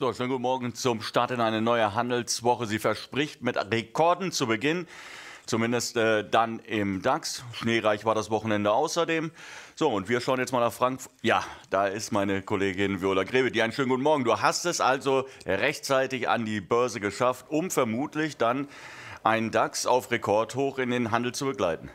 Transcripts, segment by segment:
So, schönen guten Morgen zum Start in eine neue Handelswoche. Sie verspricht mit Rekorden zu Beginn. Zumindest äh, dann im DAX. Schneereich war das Wochenende außerdem. So, und wir schauen jetzt mal nach Frankfurt. Ja, da ist meine Kollegin Viola Grebe. Die einen schönen guten Morgen. Du hast es also rechtzeitig an die Börse geschafft, um vermutlich dann einen DAX auf Rekordhoch in den Handel zu begleiten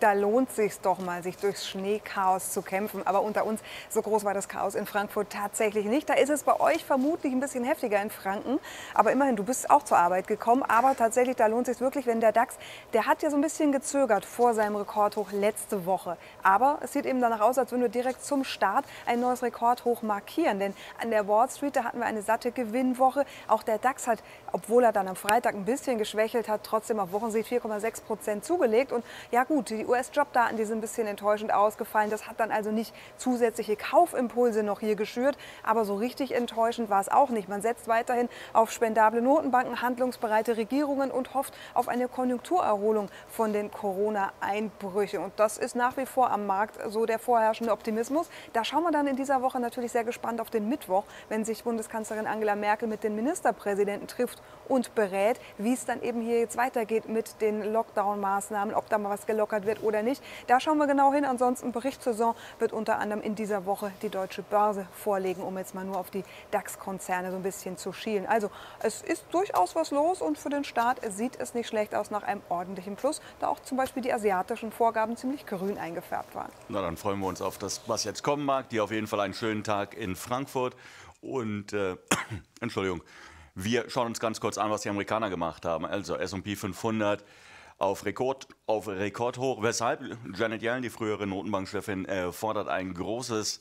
da lohnt sich doch mal, sich durchs Schneechaos zu kämpfen. Aber unter uns, so groß war das Chaos in Frankfurt tatsächlich nicht. Da ist es bei euch vermutlich ein bisschen heftiger in Franken. Aber immerhin, du bist auch zur Arbeit gekommen. Aber tatsächlich, da lohnt sich wirklich, wenn der DAX, der hat ja so ein bisschen gezögert vor seinem Rekordhoch letzte Woche. Aber es sieht eben danach aus, als würden wir direkt zum Start ein neues Rekordhoch markieren. Denn an der Wall Street, da hatten wir eine satte Gewinnwoche. Auch der DAX hat, obwohl er dann am Freitag ein bisschen geschwächelt hat, trotzdem auf Wochensicht 4,6 Prozent zugelegt. Und ja gut, die die US-Jobdaten, die sind ein bisschen enttäuschend ausgefallen. Das hat dann also nicht zusätzliche Kaufimpulse noch hier geschürt, aber so richtig enttäuschend war es auch nicht. Man setzt weiterhin auf spendable Notenbanken, handlungsbereite Regierungen und hofft auf eine Konjunkturerholung von den Corona-Einbrüchen. Und das ist nach wie vor am Markt so der vorherrschende Optimismus. Da schauen wir dann in dieser Woche natürlich sehr gespannt auf den Mittwoch, wenn sich Bundeskanzlerin Angela Merkel mit den Ministerpräsidenten trifft und berät, wie es dann eben hier jetzt weitergeht mit den Lockdown-Maßnahmen, ob da mal was gelockert gelockert wird oder nicht. Da schauen wir genau hin. Ansonsten Berichtssaison wird unter anderem in dieser Woche die deutsche Börse vorlegen, um jetzt mal nur auf die DAX-Konzerne so ein bisschen zu schielen. Also es ist durchaus was los und für den Staat sieht es nicht schlecht aus nach einem ordentlichen Plus, da auch zum Beispiel die asiatischen Vorgaben ziemlich grün eingefärbt waren. Na dann freuen wir uns auf das, was jetzt kommen mag. Dir auf jeden Fall einen schönen Tag in Frankfurt und äh, Entschuldigung. Wir schauen uns ganz kurz an, was die Amerikaner gemacht haben. Also S&P 500 auf Rekord, auf Rekord hoch, weshalb Janet Yellen, die frühere Notenbankchefin, äh, fordert ein großes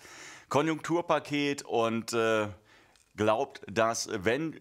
Konjunkturpaket und äh, glaubt, dass wenn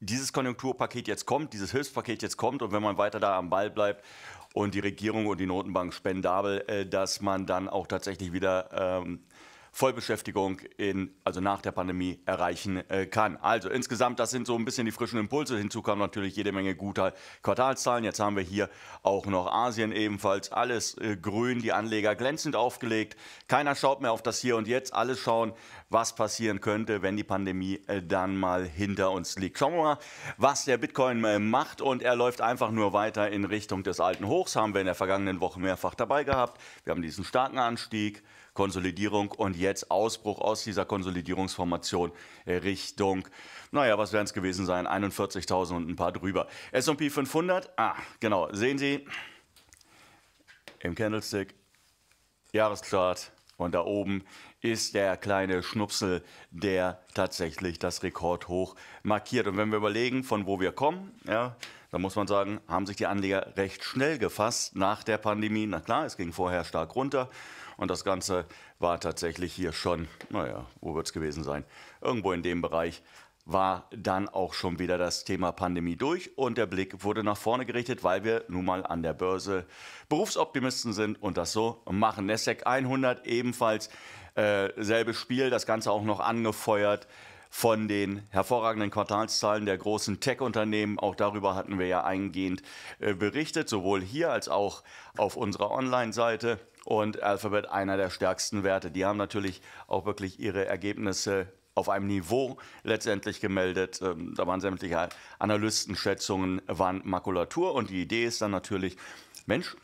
dieses Konjunkturpaket jetzt kommt, dieses Hilfspaket jetzt kommt und wenn man weiter da am Ball bleibt und die Regierung und die Notenbank spendabel, äh, dass man dann auch tatsächlich wieder ähm, Vollbeschäftigung in, also nach der Pandemie erreichen äh, kann. Also insgesamt, das sind so ein bisschen die frischen Impulse. Hinzu kam natürlich jede Menge guter Quartalszahlen. Jetzt haben wir hier auch noch Asien ebenfalls. Alles äh, grün, die Anleger glänzend aufgelegt. Keiner schaut mehr auf das Hier und Jetzt. Alle schauen, was passieren könnte, wenn die Pandemie äh, dann mal hinter uns liegt. Schauen wir mal, was der Bitcoin äh, macht. Und er läuft einfach nur weiter in Richtung des alten Hochs. Haben wir in der vergangenen Woche mehrfach dabei gehabt. Wir haben diesen starken Anstieg. Konsolidierung und jetzt Ausbruch aus dieser Konsolidierungsformation Richtung, naja, was wären es gewesen sein? 41.000 und ein paar drüber. SP 500, ah, genau, sehen Sie im Candlestick, Jahreschart und da oben ist der kleine Schnupsel, der tatsächlich das Rekordhoch markiert. Und wenn wir überlegen, von wo wir kommen, ja, dann muss man sagen, haben sich die Anleger recht schnell gefasst nach der Pandemie. Na klar, es ging vorher stark runter und das Ganze war tatsächlich hier schon, naja, wo wird es gewesen sein? Irgendwo in dem Bereich war dann auch schon wieder das Thema Pandemie durch und der Blick wurde nach vorne gerichtet, weil wir nun mal an der Börse Berufsoptimisten sind und das so machen. Nasdaq 100 ebenfalls äh, selbes Spiel, das Ganze auch noch angefeuert von den hervorragenden Quartalszahlen der großen Tech-Unternehmen. Auch darüber hatten wir ja eingehend äh, berichtet, sowohl hier als auch auf unserer Online-Seite und Alphabet einer der stärksten Werte. Die haben natürlich auch wirklich ihre Ergebnisse auf einem Niveau letztendlich gemeldet. Ähm, da waren sämtliche Analystenschätzungen, waren Makulatur und die Idee ist dann natürlich, Mensch,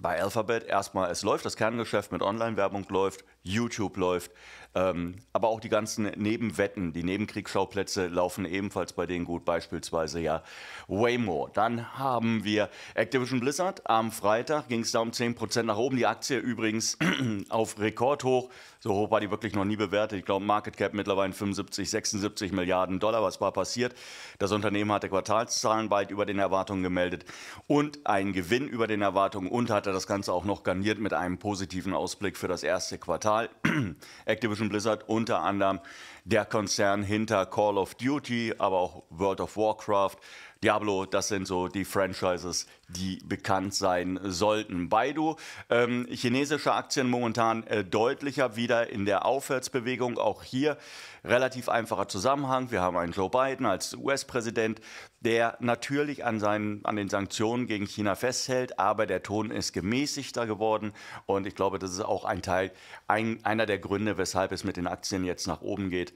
bei Alphabet erstmal, es läuft, das Kerngeschäft mit Online-Werbung läuft, YouTube läuft. Ähm, aber auch die ganzen Nebenwetten, die Nebenkriegsschauplätze laufen ebenfalls bei denen gut, beispielsweise ja Waymo. Dann haben wir Activision Blizzard. Am Freitag ging es da um 10% nach oben. Die Aktie übrigens auf Rekordhoch. So hoch war die wirklich noch nie bewertet. Ich glaube, Market Cap mittlerweile 75, 76 Milliarden Dollar. Was war passiert? Das Unternehmen hatte Quartalszahlen weit über den Erwartungen gemeldet und einen Gewinn über den Erwartungen und hatte das Ganze auch noch garniert mit einem positiven Ausblick für das erste Quartal. Zahl. Activision Blizzard unter anderem der Konzern hinter Call of Duty, aber auch World of Warcraft, Diablo, das sind so die Franchises, die bekannt sein sollten. Baidu, ähm, chinesische Aktien momentan äh, deutlicher wieder in der Aufwärtsbewegung. Auch hier relativ einfacher Zusammenhang. Wir haben einen Joe Biden als US-Präsident, der natürlich an, seinen, an den Sanktionen gegen China festhält, aber der Ton ist gemäßigter geworden. Und ich glaube, das ist auch ein Teil, ein, einer der Gründe, weshalb es mit den Aktien jetzt nach oben geht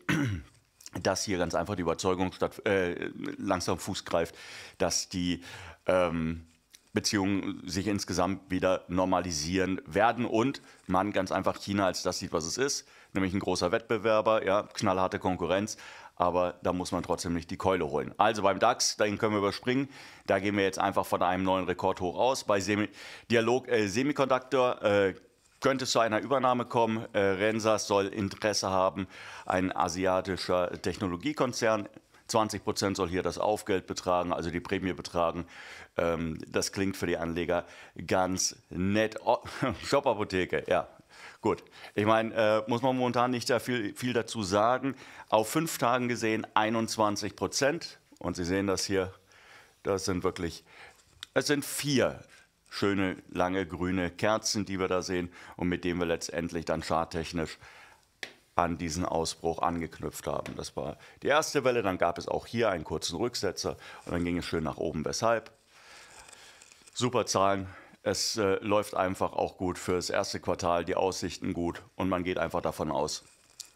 dass hier ganz einfach die Überzeugung statt, äh, langsam Fuß greift, dass die ähm, Beziehungen sich insgesamt wieder normalisieren werden und man ganz einfach China als das sieht, was es ist, nämlich ein großer Wettbewerber, ja, knallharte Konkurrenz, aber da muss man trotzdem nicht die Keule holen. Also beim DAX, den können wir überspringen, da gehen wir jetzt einfach von einem neuen Rekord hoch aus. Bei Semi Dialog äh, Semiconductor äh, könnte es zu einer Übernahme kommen. Äh, Rensas soll Interesse haben, ein asiatischer Technologiekonzern. 20 Prozent soll hier das Aufgeld betragen, also die Prämie betragen. Ähm, das klingt für die Anleger ganz nett. Oh, Shop-Apotheke, ja, Gut, ich meine, äh, muss man momentan nicht da viel, viel dazu sagen. Auf fünf Tagen gesehen 21 Prozent. Und Sie sehen das hier, das sind wirklich, es sind vier schöne, lange grüne Kerzen, die wir da sehen und mit denen wir letztendlich dann charttechnisch an diesen Ausbruch angeknüpft haben. Das war die erste Welle, dann gab es auch hier einen kurzen Rücksetzer und dann ging es schön nach oben. Weshalb? Super Zahlen. Es äh, läuft einfach auch gut für das erste Quartal, die Aussichten gut und man geht einfach davon aus,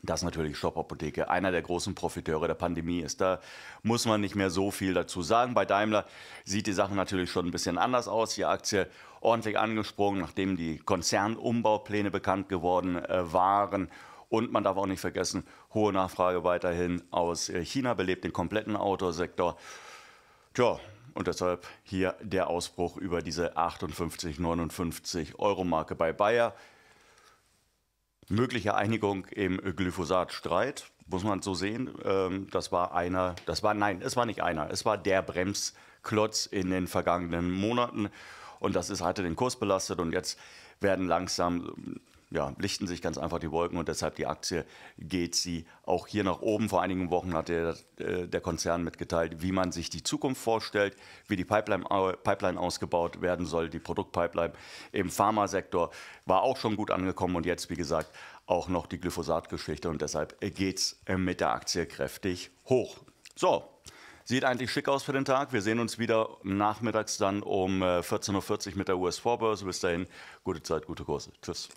dass natürlich Shop Apotheke einer der großen Profiteure der Pandemie ist. Da muss man nicht mehr so viel dazu sagen. Bei Daimler sieht die Sache natürlich schon ein bisschen anders aus. Die Aktie ordentlich angesprungen, nachdem die Konzernumbaupläne bekannt geworden äh, waren. Und man darf auch nicht vergessen, hohe Nachfrage weiterhin aus äh, China belebt den kompletten Autosektor. Tja, und deshalb hier der Ausbruch über diese 58, 59 Euro Marke bei Bayer mögliche Einigung im Glyphosat-Streit. Muss man so sehen. Ähm, das war einer, das war, nein, es war nicht einer, es war der Bremsklotz in den vergangenen Monaten. Und das ist, hatte den Kurs belastet und jetzt werden langsam ja, lichten sich ganz einfach die Wolken und deshalb die Aktie geht sie auch hier nach oben. Vor einigen Wochen hat der, äh, der Konzern mitgeteilt, wie man sich die Zukunft vorstellt, wie die Pipeline, Pipeline ausgebaut werden soll. Die Produktpipeline im Pharmasektor war auch schon gut angekommen und jetzt, wie gesagt, auch noch die Glyphosat-Geschichte und deshalb geht es äh, mit der Aktie kräftig hoch. So, Sieht eigentlich schick aus für den Tag. Wir sehen uns wieder nachmittags dann um 14.40 äh, Uhr mit der US-Vorbörse. Bis dahin, gute Zeit, gute Kurse. Tschüss.